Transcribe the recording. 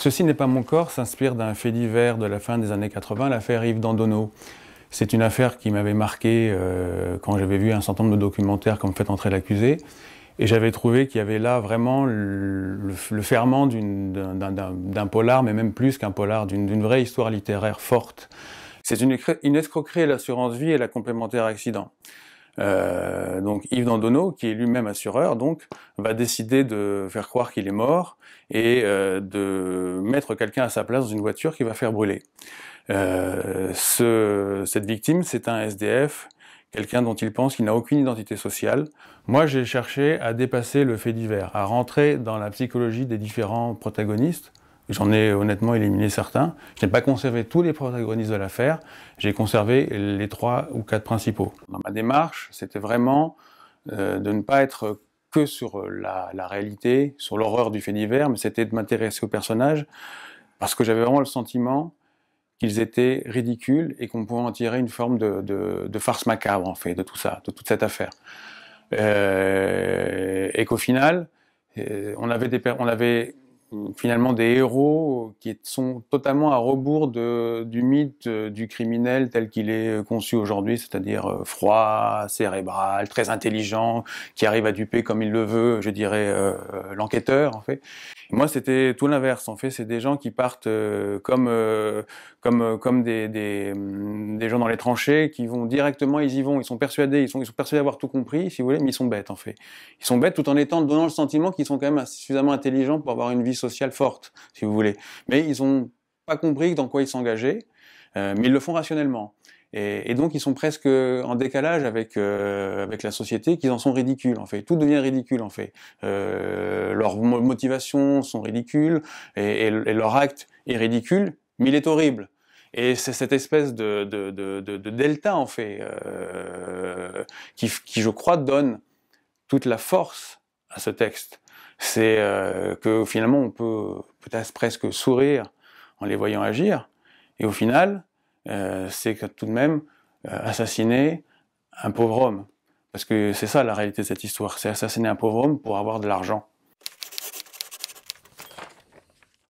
Ceci n'est pas mon corps s'inspire d'un fait divers de la fin des années 80, l'affaire Yves Dandonneau. C'est une affaire qui m'avait marqué euh, quand j'avais vu un certain nombre de documentaires comme Fait entrer l'accusé. Et j'avais trouvé qu'il y avait là vraiment le, ferment d'un polar, mais même plus qu'un polar, d'une vraie histoire littéraire forte. C'est une, une escroquerie l'assurance vie et la complémentaire accident. Euh, donc Yves Dandono, qui est lui-même assureur, donc va décider de faire croire qu'il est mort et euh, de mettre quelqu'un à sa place dans une voiture qui va faire brûler. Euh, ce, cette victime, c'est un SDF, quelqu'un dont il pense qu'il n'a aucune identité sociale. Moi, j'ai cherché à dépasser le fait divers, à rentrer dans la psychologie des différents protagonistes J'en ai honnêtement éliminé certains. Je n'ai pas conservé tous les protagonistes de l'affaire, j'ai conservé les trois ou quatre principaux. Dans ma démarche, c'était vraiment euh, de ne pas être que sur la, réalité, sur l'horreur du fait divers, mais c'était de m'intéresser aux personnages, parce que j'avais vraiment le sentiment qu'ils étaient ridicules et qu'on pouvait en tirer une forme de, farce macabre, en fait, de tout ça, de toute cette affaire. Euh, et qu'au final, euh, on avait, des, on avait finalement des héros qui sont totalement à rebours de, du mythe euh, du criminel tel qu'il est euh, conçu aujourd'hui, c'est-à-dire euh, froid, cérébral, très intelligent, qui arrive à duper comme il le veut, je dirais, l'enquêteur en fait. Moi, c'était tout l'inverse. En fait, c'est des gens qui partent euh, comme, euh, comme, euh, comme des, mm, des, gens dans les tranchées, qui vont directement, ils y vont, ils sont persuadés, ils sont, ils persuadés d'avoir tout compris, si vous voulez, mais ils sont bêtes, en fait. Ils sont bêtes tout en étant, donnant le sentiment qu'ils sont quand même suffisamment intelligents pour avoir une vie sociale forte, si vous voulez. Mais ils n'ont pas compris dans quoi ils s'engageaient, mais ils le font rationnellement. Et, donc ils sont presque en décalage avec euh, avec la société, qu'ils en sont ridicules en fait. Tout devient ridicule en fait. Euh, leurs motivations sont ridicules et, leur acte est ridicule, mais il est horrible. Et c'est cette espèce de, de, de, de, delta en fait euh, qui, qui, je crois, donne toute la force à ce texte. C'est euh, que finalement on peut peut-être presque sourire en les voyant agir, et au final euh, c'est que tout de même euh, assassiner un pauvre homme. Parce que c'est ça la réalité de cette histoire, c'est assassiner un pauvre homme pour avoir de l'argent.